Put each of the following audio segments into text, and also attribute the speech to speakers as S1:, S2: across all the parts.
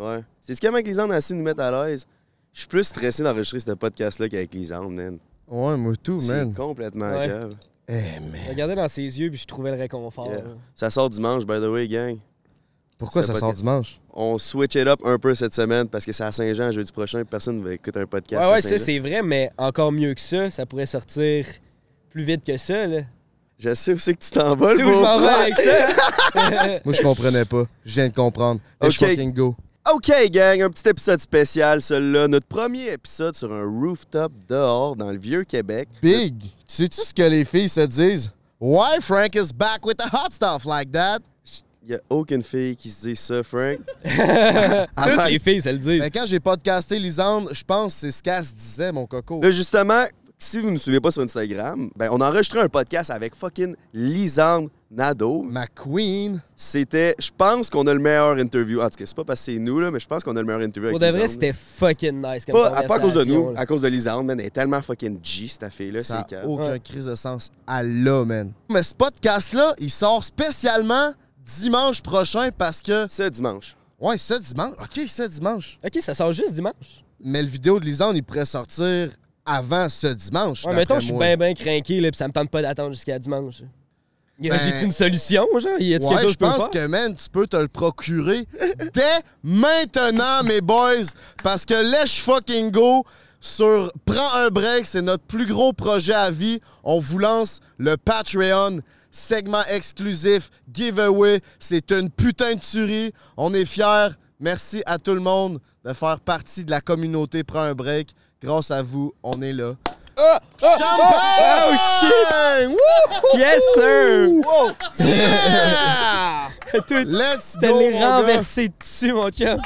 S1: Ouais. C'est ce qu'il y a assez nous mettre à l'aise. Je suis plus stressé d'enregistrer ce podcast-là qu'avec Lisande, man.
S2: Ouais, moi tout, man. C'est
S1: complètement grave.
S3: Eh, man. Regardez dans ses yeux, puis je trouvais le réconfort.
S1: Ça sort dimanche, by the way, gang. Pourquoi ça sort dimanche? On switch it up un peu cette semaine parce que c'est à Saint-Jean jeudi prochain. Personne ne va écouter un podcast. Ouais, ouais, ça c'est
S3: vrai, mais encore mieux que ça, ça pourrait sortir plus vite que ça. Là.
S1: Je sais où c'est que tu t'en vas,
S2: je m'en avec ça. Moi, je comprenais pas. Je viens de comprendre. Let's
S1: OK, gang, un petit épisode spécial, celui-là. Notre premier épisode sur un rooftop dehors dans le vieux Québec. Big! Sais-tu ce que les filles se disent? Why Frank is
S2: back with the hot stuff like that?
S1: aucune fille qui se dit ça, Frank.
S2: Toutes les filles, elles le disent. Mais ben, quand j'ai podcasté Lisande, je pense que c'est ce qu'elle se disait, mon coco. Là, justement,
S1: si vous ne nous suivez pas sur Instagram, ben, on a enregistré un podcast avec fucking Lisande Nado. Ma queen. C'était, je pense qu'on a le meilleur interview. En tout cas, c'est pas parce que c'est nous, là, mais je pense qu'on a le meilleur interview Pour de vrai, c'était
S2: fucking nice. pas, à cause de nous, à
S1: cause de Lisande, man. Elle est tellement fucking G, cette fille-là. Ça n'a aucun
S2: crise de sens. à là, man. Mais ce podcast-là, il sort spécialement dimanche prochain parce que. C'est dimanche. Ouais, c'est dimanche. OK, c'est dimanche. OK, ça sort juste dimanche. Mais le vidéo de Lisande, il pourrait sortir avant ce dimanche. Ouais, mettons, je suis bien,
S3: bien craqué, là, puis ça me tente pas d'attendre jusqu'à dimanche
S2: jai ben, une solution, genre? je pense que, man, tu peux te le procurer dès maintenant, mes boys, parce que Lèche Fucking Go sur Prends un break, c'est notre plus gros projet à vie. On vous lance le Patreon segment exclusif, giveaway. C'est une putain de tuerie. On est fiers. Merci à tout le monde de faire partie de la communauté. Prends un break. Grâce à vous, on est là
S3: oh, shit! yes, sir!
S1: Let's go! les renversé dessus, mon chum.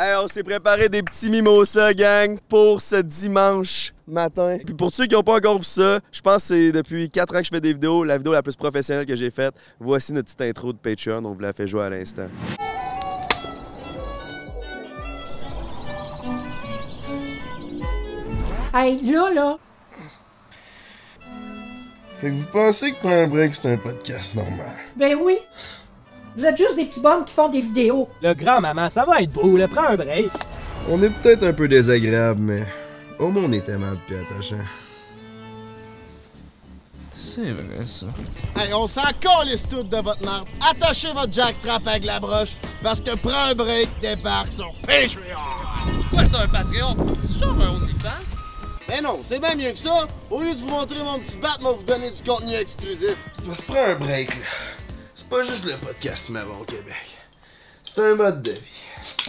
S1: Hey, on s'est préparé des petits mimosas, gang, pour ce dimanche matin. Puis pour ceux qui n'ont pas encore vu ça, je pense que c'est depuis 4 ans que je fais des vidéos, la vidéo la plus professionnelle que j'ai faite. Voici notre petite intro de Patreon, on vous la fait jouer à l'instant. Hey, là, là, fait que vous pensez que Prends un break, c'est un podcast normal.
S3: Ben oui. Vous êtes juste des petits bombes qui font des vidéos.
S2: Le grand-maman, ça va être beau, le Prends un break.
S1: On est peut-être un peu désagréable, mais au moins on est aimable pis attachant. C'est vrai, ça.
S2: Hey, on s'en les toutes de votre marte! Attachez votre jackstrap avec la broche, parce que Prends un break débarque sur Patreon. Quoi, c'est un Patreon? C'est genre un OnlyFans? Mais non, c'est bien mieux que ça. Au lieu de vous montrer mon petit bat, moi vous donner du contenu exclusif. On se prend un break, là. C'est pas juste
S1: le podcast Maman au Québec.
S2: C'est un mode de vie.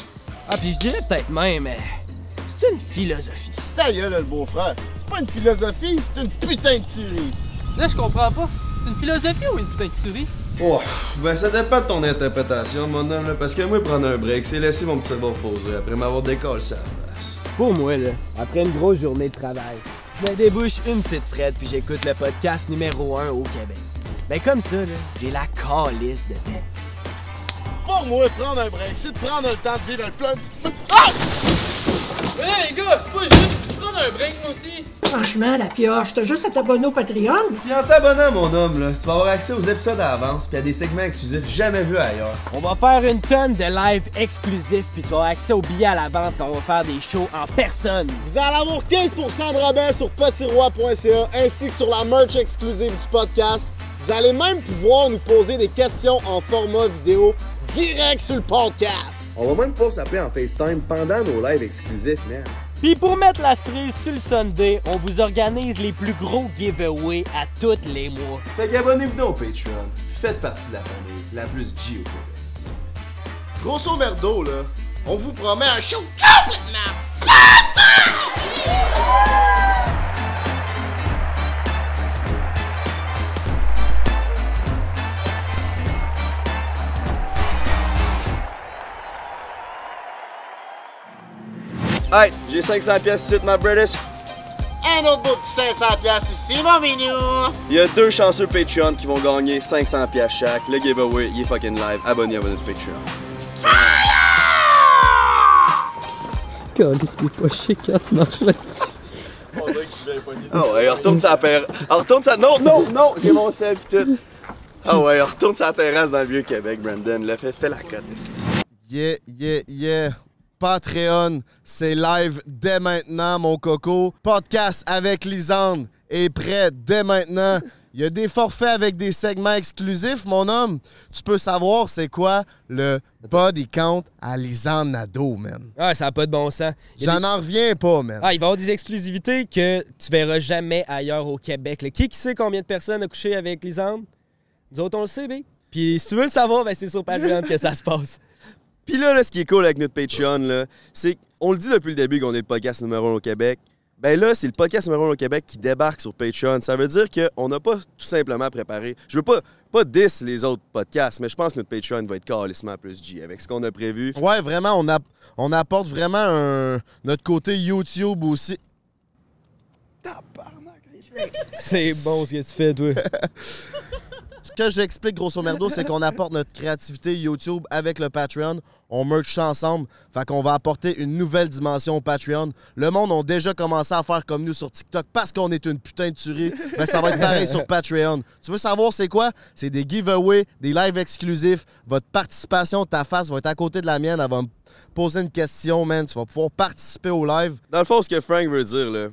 S2: Ah, puis je dirais peut-être même, mais euh, c'est une philosophie. Ta gueule, le beau-frère. C'est pas une philosophie, c'est une putain de tuerie. Là, je comprends pas. C'est une philosophie ou une putain de tuerie?
S1: Oh, ben ça dépend de ton interprétation, mon homme, là, parce que moi, prendre un break, c'est laisser mon petit cerveau poser après m'avoir décollé ça.
S3: Pour moi, après une grosse journée de travail, je débouche une petite frette puis j'écoute le podcast numéro 1 au Québec. Ben comme ça, j'ai la calice de tête.
S2: Pour moi, prendre un break, c'est de prendre le temps de vivre le plein... Ah! les gars, c'est pas juste un break, aussi.
S1: Franchement, la pioche, t'as juste à t'abonner au Patreon. Puis en t'abonnant, mon homme, là, tu vas avoir accès aux épisodes à l'avance puis à des segments exclusifs jamais vus ailleurs. On va faire une tonne de lives exclusifs puis tu vas avoir
S2: accès aux billets à l'avance quand on va faire des shows en personne. Vous allez avoir 15% de rabais sur potiroi.ca ainsi que sur la merch exclusive du podcast. Vous allez même pouvoir nous poser des questions en format vidéo direct sur le podcast.
S1: On va même pouvoir s'appeler en FaceTime pendant nos lives exclusifs, man.
S2: Puis pour mettre la cerise sur le Sunday, on vous
S3: organise les plus gros giveaways à tous les mois. Fait abonnez vous donc au Patreon. Faites
S2: partie de la famille, la plus G Grosso merdo, là, on vous promet un show complètement
S1: Hey, j'ai 500 pièces ici, ma British.
S2: Un autre beau petit 500 pièces ici, mon minou.
S1: Il y a deux chanceux Patreon qui vont gagner 500 pièces chaque. Le giveaway, il est fucking live. Abonnez-vous à notre Patreon.
S3: Calice, pas chic quand tu marches dessus
S1: Ah ouais, on retourne sa paire. Il retourne sa. Non, non, non, j'ai mon sel pis tout. Ah ouais, on retourne sa terrasse dans le vieux Québec, Brandon. Le fait, fait la cote,
S2: Yeah, yeah, yeah. Patreon. C'est live dès maintenant, mon coco. Podcast avec Lisande est prêt dès maintenant. Il y a des forfaits avec des segments exclusifs, mon homme. Tu peux savoir c'est quoi le body count à Lisande Nado, man.
S3: Ah, ça n'a pas de bon sens. J'en en
S2: reviens pas, man.
S3: Ah, il va y avoir des exclusivités que tu verras jamais ailleurs au Québec. Qui, qui sait combien de personnes a couché avec Lisande? Nous autres, on le sait,
S1: bien. Puis si tu veux le savoir, ben, c'est sur Patreon que ça se passe. Pis là, ce qui est cool avec notre Patreon, là, c'est qu'on le dit depuis le début qu'on est le podcast numéro 1 au Québec. Ben là, c'est le podcast numéro 1 au Québec qui débarque sur Patreon. Ça veut dire qu'on n'a pas tout simplement préparé. Je veux pas, pas 10 les autres podcasts, mais je pense que notre Patreon va être carrément plus G avec ce qu'on a prévu. Ouais, vraiment,
S2: on, apporte vraiment un, notre côté YouTube aussi. Tabarnak, c'est bon ce que tu fais, toi. que j'explique, grosso merdo, c'est qu'on apporte notre créativité YouTube avec le Patreon. On merge ça ensemble. Fait qu'on va apporter une nouvelle dimension au Patreon. Le monde a déjà commencé à faire comme nous sur TikTok parce qu'on est une putain de tuerie. Mais ben, ça va être pareil sur Patreon. Tu veux savoir c'est quoi? C'est des giveaways, des lives exclusifs. Votre participation, ta face va être à côté de la mienne. Elle va me poser une question, man. Tu vas pouvoir participer au live.
S1: Dans le fond, ce que Frank veut dire, là,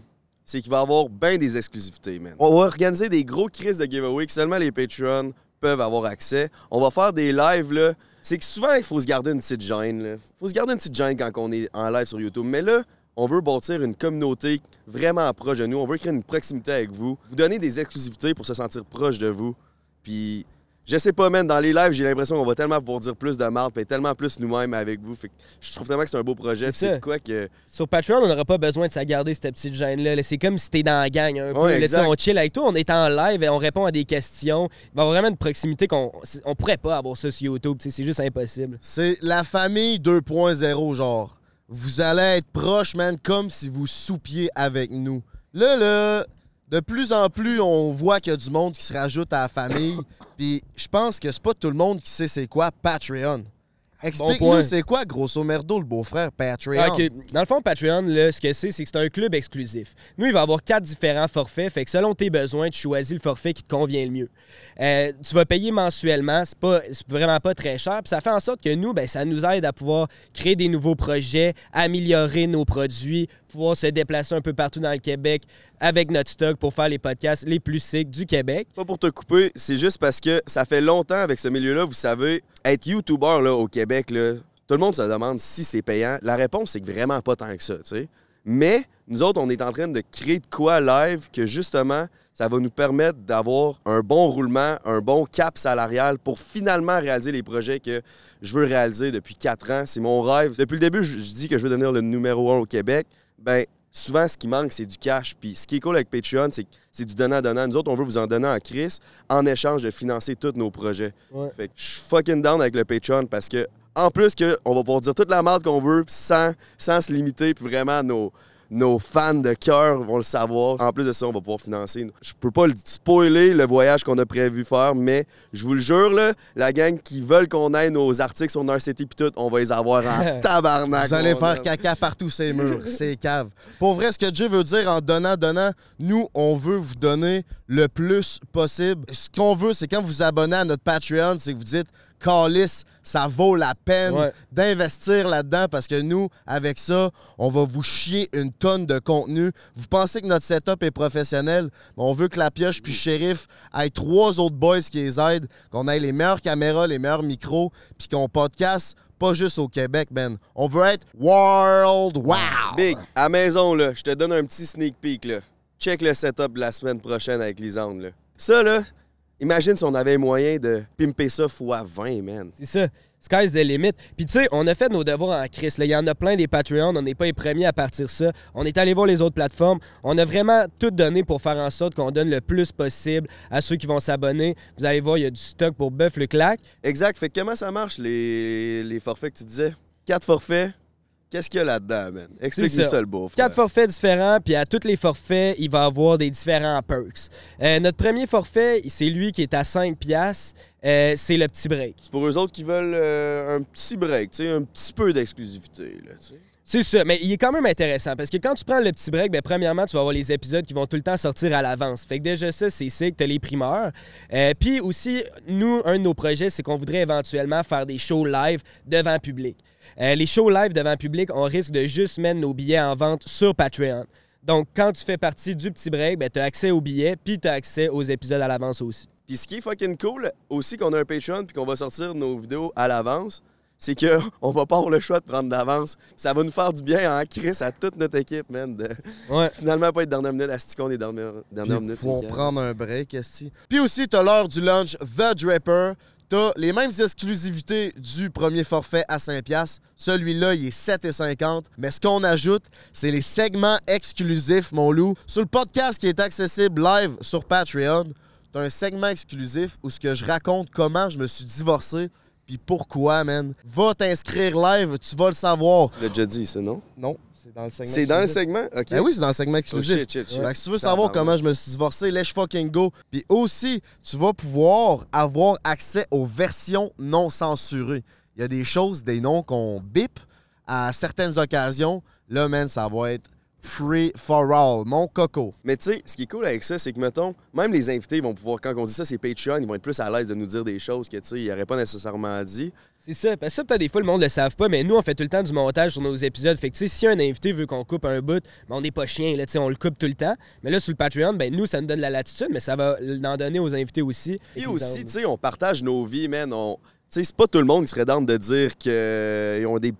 S1: c'est qu'il va y avoir bien des exclusivités, man. On va organiser des gros crises de giveaway que seulement les Patreons peuvent avoir accès. On va faire des lives, là. C'est que souvent, il faut se garder une petite gêne, là. faut se garder une petite gêne quand on est en live sur YouTube. Mais là, on veut bâtir une communauté vraiment proche de nous. On veut créer une proximité avec vous. Vous donner des exclusivités pour se sentir proche de vous. Puis je sais pas, même dans les lives, j'ai l'impression qu'on va tellement vous dire plus de mal, puis tellement plus nous-mêmes avec vous. Fait que je trouve tellement que c'est un beau projet. C'est quoi que.
S3: Sur Patreon, on n'aura pas besoin de s'agarder cette petite gêne-là. C'est comme si t'es dans la gang. Un on chill avec toi, on est en live et on répond à des questions. Il va avoir vraiment une proximité qu'on
S2: on pourrait pas avoir ça sur YouTube. C'est juste impossible. C'est la famille 2.0, genre. Vous allez être proche, man, comme si vous soupiez avec nous. Là, là, de plus en plus, on voit qu'il y a du monde qui se rajoute à la famille. Puis je pense que c'est pas tout le monde qui sait c'est quoi Patreon. Explique-nous c'est quoi, grosso merdo, le beau-frère Patreon. Ah, OK.
S3: Dans le fond, Patreon, ce que c'est, c'est que c'est un club exclusif. Nous, il va avoir quatre différents forfaits. Fait que selon tes besoins, tu choisis le forfait qui te convient le mieux. Euh, tu vas payer mensuellement. C'est pas vraiment pas très cher. Puis ça fait en sorte que nous, ben, ça nous aide à pouvoir créer des nouveaux projets, améliorer nos produits, pouvoir se déplacer un peu partout dans le Québec avec notre stock pour faire les podcasts les plus sick du Québec.
S1: Pas pour te couper, c'est juste parce que ça fait longtemps avec ce milieu-là, vous savez, être YouTuber là, au Québec, tout le monde se demande si c'est payant. La réponse, c'est que vraiment pas tant que ça, tu sais. Mais nous autres, on est en train de créer de quoi live que justement, ça va nous permettre d'avoir un bon roulement, un bon cap salarial pour finalement réaliser les projets que je veux réaliser depuis quatre ans. C'est mon rêve. Depuis le début, je dis que je veux devenir le numéro un au Québec ben souvent, ce qui manque, c'est du cash. Puis ce qui est cool avec Patreon, c'est c'est du donnant-donnant. Nous autres, on veut vous en donner à Chris en échange de financer tous nos projets. Fait que je suis fucking down avec le Patreon parce que, en plus, que on va pouvoir dire toute la merde qu'on veut sans, se limiter, puis vraiment nos, nos fans de cœur vont le savoir. En plus de ça, on va pouvoir financer. Je peux pas le spoiler le voyage qu'on a prévu faire, mais je vous le jure, la gang qui veulent qu'on aille nos articles sur Narcity et tout, on va les avoir en tabarnak. Vous allez faire
S2: caca partout ces murs, ces caves. Pour vrai, ce que Dieu veut dire en donnant, donnant, nous, on veut vous donner le plus possible. Ce qu'on veut, c'est quand vous vous abonnez à notre Patreon, c'est que vous dites « Callis » ça vaut la peine d'investir là-dedans parce que nous, avec ça, on va vous chier une tonne de contenu. Vous pensez que notre setup est professionnel, on veut que la pioche puis shérif ait trois autres boys qui les aident, qu'on ait les meilleures caméras, les meilleurs micros, puis qu'on podcast pas juste au Québec, Ben. On veut être
S1: world wow. Big, à maison, là, je te donne un petit sneak peek, là. Check le setup de la semaine prochaine avec Lisande, là. Ça, là, Imagine si on avait moyen de pimper ça fois 20, man.
S3: C'est ça. Sky's the limit. Puis tu sais, on a fait nos devoirs en crise. Il y en a plein des Patreons. On n'est pas les premiers à partir ça. On est allé voir les autres plateformes. On a vraiment tout donné pour faire en sorte qu'on donne le plus possible à ceux qui vont s'abonner. Vous allez voir, il y a du stock pour Bœuf
S1: le Clac. Exact. Fait que comment ça marche, les, les forfaits que tu disais? Quatre forfaits, Qu'est-ce qu'il y a là-dedans, man? Explique-nous ça. le beau. Quatre
S3: forfaits différents, puis à tous les forfaits, il va avoir des différents perks. Euh, notre premier forfait, c'est lui qui est à 5 pièces. Euh,
S1: c'est le petit break. C'est pour eux autres qui veulent euh, un petit break, tu sais, un petit peu d'exclusivité, là,
S3: C'est ça, mais il est quand même intéressant parce que quand tu prends le petit break, ben, premièrement, tu vas avoir les épisodes qui vont tout le temps sortir à l'avance. Fait que déjà ça, c'est tu as les primeurs. Puis aussi, nous, un de nos projets, c'est qu'on voudrait éventuellement faire des shows live devant public. Euh, les shows live devant public, on risque de juste mettre nos billets en vente sur Patreon. Donc, quand tu fais partie du petit break, ben, tu as accès aux billets, puis tu as accès aux épisodes à l'avance aussi.
S1: Puis ce qui est fucking cool, aussi qu'on a un Patreon, puis qu'on va sortir nos vidéos à l'avance, c'est qu'on va pas avoir le choix de prendre d'avance. Ça va nous faire du bien en crise à toute notre équipe, man. De... Ouais. Finalement, pas être dernière minute. à qu'on est dernière, dernière minute. Ils prendre un break,
S2: Asti. Puis aussi, t'as l'heure du lunch The Draper. T'as les mêmes exclusivités du premier forfait à 5$. Celui-là, il est 7,50$. Mais ce qu'on ajoute, c'est les segments exclusifs, mon loup. Sur le podcast qui est accessible live sur Patreon, t'as un segment exclusif où ce que je raconte comment je me suis divorcé puis pourquoi, man? Va t'inscrire live, tu vas le savoir. Tu l'as déjà dit, ça, non? Non, c'est dans le
S1: segment. C'est dans le segment? OK. Ah oui, c'est dans le segment oh, exclusif. se si tu veux savoir comment je
S2: me suis divorcé, let's fucking go. Puis aussi, tu vas pouvoir avoir accès aux versions non censurées. Il y a des choses, des noms qu'on bip à certaines occasions. Là, man, ça va être Free for All, mon coco.
S1: Mais tu sais, ce qui est cool avec ça, c'est que, mettons, même les invités vont pouvoir, quand on dit ça, c'est Patreon, ils vont être plus à l'aise de nous dire des choses que, tu sais, ils n'auraient pas nécessairement dit.
S3: C'est ça, parce que peut des fois, le monde le savent pas, mais nous, on fait tout le temps du montage sur nos épisodes. Fait que, tu sais, si un invité veut qu'on coupe un bout, ben, on n'est pas chien, là, tu sais, on le coupe tout le temps. Mais là, sur le Patreon, ben, nous, ça nous donne la latitude, mais ça va l'en donner aux invités aussi. Et, aussi,
S1: tu sais, on partage nos vies, man. On... Tu sais, c'est pas tout le monde qui serait d'âme de dire qu'ils euh, ont des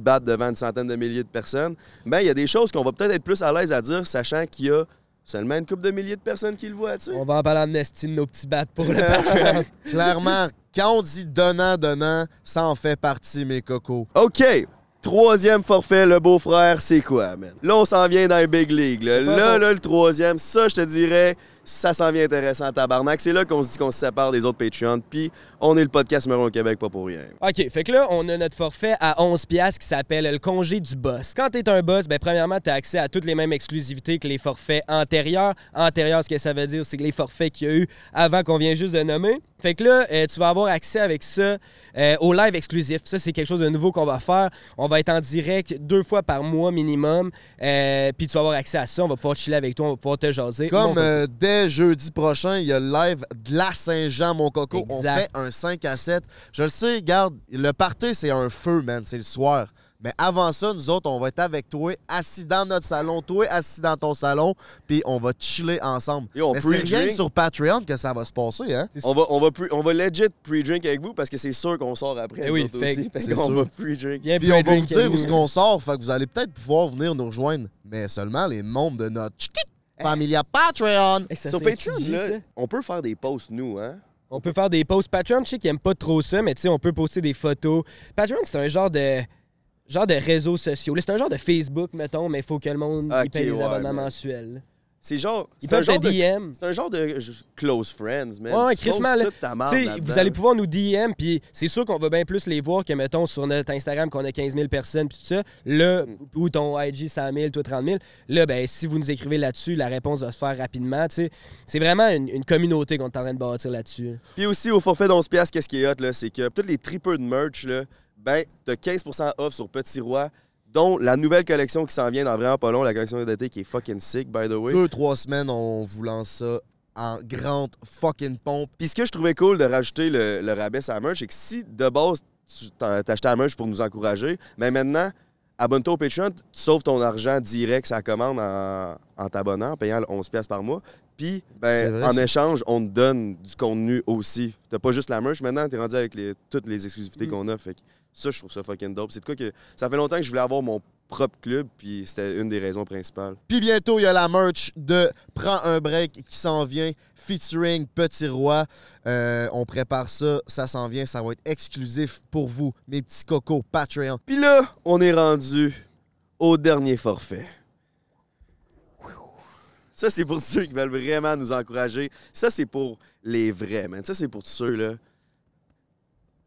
S1: bat devant une centaine de milliers de personnes, bien, il y a des choses qu'on va peut-être être plus à l'aise à dire, sachant qu'il y a seulement une couple de milliers de personnes qui le voient, tu sais. On
S2: va en parler en Nestine nos petits battes pour le Patreon. Clairement, quand on dit donnant, donnant, ça en fait partie, mes cocos.
S1: OK. Troisième forfait, le beau-frère, c'est quoi, man? Là, on s'en vient dans les big league. là, là, le troisième, ça, je te dirais, ça s'en vient intéressant, tabarnak. C'est là qu'on se dit qu'on se sépare des autres Patreons. Puis on est le podcast Meuron Québec, pas pour rien.
S3: OK, fait que là, on a notre forfait à 11$ qui s'appelle le congé du boss. Quand t'es un boss, ben premièrement, as accès à toutes les mêmes exclusivités que les forfaits antérieurs. Antérieurs, ce que ça veut dire, c'est que les forfaits qu'il y a eu avant qu'on vient juste de nommer. Fait que là, euh, tu vas avoir accès avec ça euh, au live exclusif. Ça, c'est quelque chose de nouveau qu'on va faire. On va être en direct deux fois par mois minimum. Euh, puis tu vas avoir accès à ça. On va pouvoir chiller avec toi, on va pouvoir te jaser. Comme
S2: dès jeudi prochain, il y a le live de la Saint-Jean, mon coco. On fait un 5 à 7. Je le sais, garde, le party, c'est un feu, man. C'est le soir. Mais avant ça, nous autres, on va être avec toi, assis dans notre salon, toi assis dans ton salon, puis on va chiller ensemble. on Mais c'est rien sur Patreon que ça va se passer, hein?
S1: On va, on va, on va legit pre-drink avec vous parce que c'est sûr qu'on sort après. Eh oui, fait, va pre-drink. Puis on va vous dire où est-ce qu'on
S2: sort, fait que vous allez peut-être pouvoir venir nous rejoindre. Mais seulement les membres de notre eh. Familia Patreon. Eh, Sur Patreon,
S1: on peut faire des posts, nous, hein?
S2: On peut faire des posts Patreon. Je sais qu'ils
S3: n'aiment pas trop ça, mais tu sais, on peut poster des photos. Patreon, c'est un genre de genre de réseaux sociaux. C'est un genre de Facebook, mettons, mais il faut que le monde paye des abonnements mensuels.
S1: C'est genre. C'est un genre de close friends, mais. Ouais, Chris Vous allez pouvoir
S3: nous DM, puis c'est sûr qu'on va bien plus les voir que, mettons, sur notre Instagram, qu'on a 15 000 personnes, puis tout ça. Là, mm. ou ton IG 100 000, toi 30 000. Là, ben, si vous nous écrivez là-dessus, la réponse va se faire rapidement, C'est vraiment une, communauté qu'on est en train de bâtir là-dessus.
S1: Puis aussi, au forfait d'11$, qu'est-ce qui est hot, là, c'est que tous les tripeurs de merch, là, ben, t'as 15 off sur Petit Roi dont la nouvelle collection qui s'en vient dans vraiment pas long, la collection d'été qui est fucking sick, by the way. Deux,
S2: trois semaines, on vous lance ça en grande fucking pompe.
S1: Puis ce que je trouvais cool de rajouter le, rabais à la merch, c'est que si de base, tu t'achetais la merch pour nous encourager, mais maintenant, abonne-toi au Patreon, tu sauves ton argent direct ça la commande en, en t'abonnant, en payant 11$ par mois. Puis, ben, en échange, on te donne du contenu aussi. T'as pas juste la merch, maintenant, t'es rendu avec toutes les exclusivités mm. qu'on a. Fait ça, je trouve ça fucking dope. C'est de quoi que. Ça fait longtemps que je voulais avoir mon propre club, puis c'était une des raisons principales.
S2: Puis bientôt, il y a la merch de Prends un break qui s'en vient, featuring Petit Roi. Euh, on prépare ça, ça s'en vient, ça va être exclusif pour vous, mes petits cocos Patreon.
S1: Puis là, on est rendu au dernier forfait. Ça, c'est pour ceux qui veulent vraiment nous encourager. Ça, c'est pour les vrais, man. Ça, c'est pour ceux, là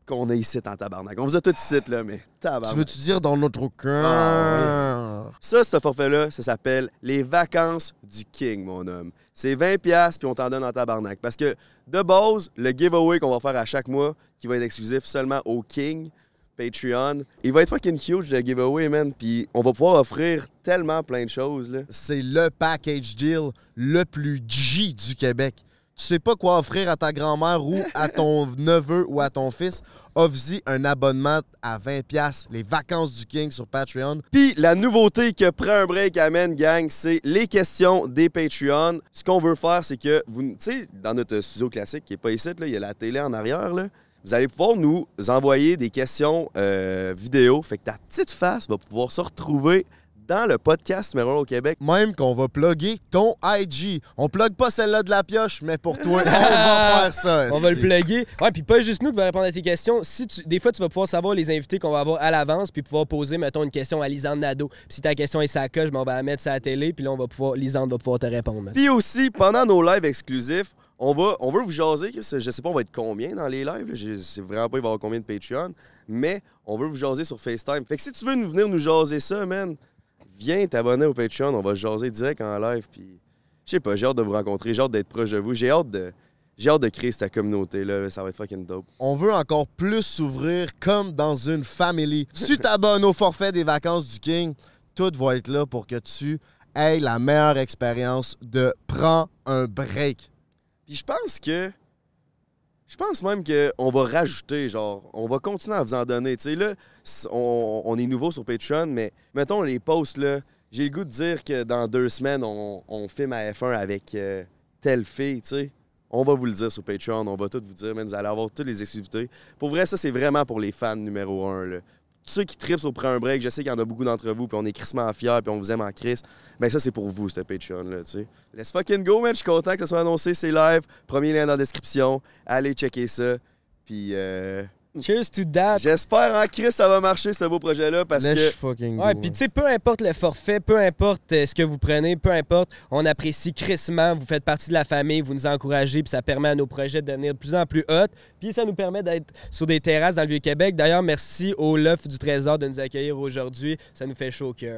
S1: qu'on est ici en tabarnak. On vous a tout ici, là, mais
S2: tabarnak. Tu veux-tu dire dans notre cœur? Ah,
S1: ça, ce forfait-là, ça s'appelle les vacances du King, mon homme. C'est 20$ puis on t'en donne en tabarnak. Parce que, de base, le giveaway qu'on va faire à chaque mois, qui va être exclusif seulement au King, Patreon. Il va être fucking huge le giveaway, man. Puis on va pouvoir offrir tellement plein de choses. là. C'est le package deal le
S2: plus G du Québec tu sais pas quoi offrir à ta grand-mère ou à ton neveu ou à ton fils, offre-y un abonnement à 20$, les vacances du King sur Patreon.
S1: Puis la nouveauté que prend un break amène, gang, c'est les questions des Patreons. Ce qu'on veut faire, c'est que, vous, tu sais, dans notre studio classique qui est pas ici, il y a la télé en arrière, là vous allez pouvoir nous envoyer des questions euh, vidéo. Fait que ta petite face va pouvoir se retrouver dans le podcast numéro au Québec. Même qu'on va plugger ton IG.
S2: On plug pas celle-là de la pioche, mais pour toi, on va faire ça. On va le plugger. Ouais, puis pas juste nous qui
S3: va répondre à tes questions. Si des fois, tu vas pouvoir savoir les invités qu'on va avoir à l'avance, puis pouvoir poser, mettons, une question à Lisande Nadeau. Puis si ta question est sa coche, ben, on va mettre ça à la télé, puis là, on va pouvoir, Lisande va pouvoir te répondre. Puis
S1: aussi, pendant nos lives exclusifs, on, va, on veut vous jaser. Je sais pas, on va être combien dans les lives. Je sais vraiment pas, il va y avoir combien de Patreon. Mais on veut vous jaser sur FaceTime. Fait que si tu veux nous venir nous jaser ça, man, viens t'abonner au Patreon, on va jaser direct en live. Puis, je sais pas, j'ai hâte de vous rencontrer, j'ai hâte d'être proche de vous, j'ai hâte de. J'ai hâte de créer cette communauté-là, ça va être fucking dope.
S2: On veut encore plus s'ouvrir comme dans une famille. Tu t'abonnes au forfait des vacances du King, tout va être là pour que tu aies la meilleure expérience de prendre
S1: un break. Puis je pense que je pense même qu'on va rajouter, genre, on va continuer à vous en donner. Tu sais, là, on, est nouveau sur Patreon, mais mettons les posts, là, j'ai le goût de dire que dans deux semaines, on, filme à F1 avec euh, telle fille, tu sais. On va vous le dire sur Patreon, on va tout vous dire, mais vous allez avoir toutes les exclusivités. Pour vrai, ça, c'est vraiment pour les fans numéro un, là ceux qui tripent au Prends un break, je sais qu'il y en a beaucoup d'entre vous, puis on est crissement fiers, puis on vous aime en crise. Mais ben, ça, c'est pour vous, ce Patreon-là, tu sais. Let's fucking go, man. Je suis content que ça soit annoncé, c'est live. Premier lien dans la description. Allez checker ça. Puis, euh, Cheers to that. J'espère en hein, Chris ça va marcher ce beau projet là parce que Ouais, puis
S3: tu sais peu importe le forfait, peu importe euh, ce que vous prenez, peu importe, on apprécie crissement, vous faites partie de la famille, vous nous encouragez puis ça permet à nos projets de devenir de plus en plus hot, puis ça nous permet d'être sur des terrasses dans le Vieux-Québec. D'ailleurs, merci au Luff du Trésor de nous accueillir aujourd'hui, ça nous fait chaud au cœur.